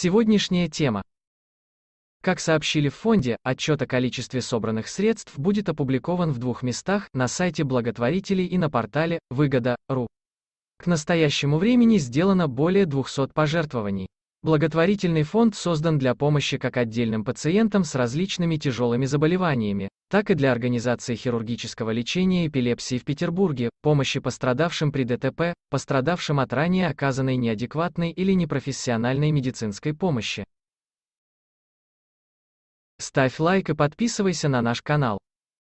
Сегодняшняя тема. Как сообщили в фонде, отчет о количестве собранных средств будет опубликован в двух местах, на сайте благотворителей и на портале выгода.ру. К настоящему времени сделано более 200 пожертвований. Благотворительный фонд создан для помощи как отдельным пациентам с различными тяжелыми заболеваниями, так и для организации хирургического лечения эпилепсии в Петербурге, помощи пострадавшим при ДТП, пострадавшим от ранее оказанной неадекватной или непрофессиональной медицинской помощи. Ставь лайк и подписывайся на наш канал.